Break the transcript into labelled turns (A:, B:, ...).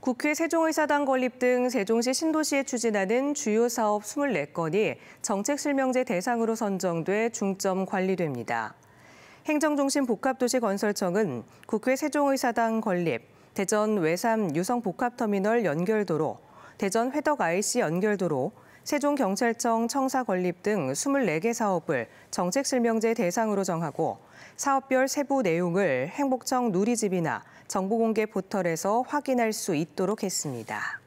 A: 국회 세종의사당 건립 등 세종시 신도시에 추진하는 주요 사업 24건이 정책실명제 대상으로 선정돼 중점 관리됩니다. 행정중심 복합도시건설청은 국회 세종의사당 건립, 대전 외삼 유성복합터미널 연결도로, 대전 회덕 IC 연결도로, 세종경찰청 청사 건립 등 24개 사업을 정책설명제 대상으로 정하고 사업별 세부 내용을 행복청 누리집이나 정보공개 포털에서 확인할 수 있도록 했습니다.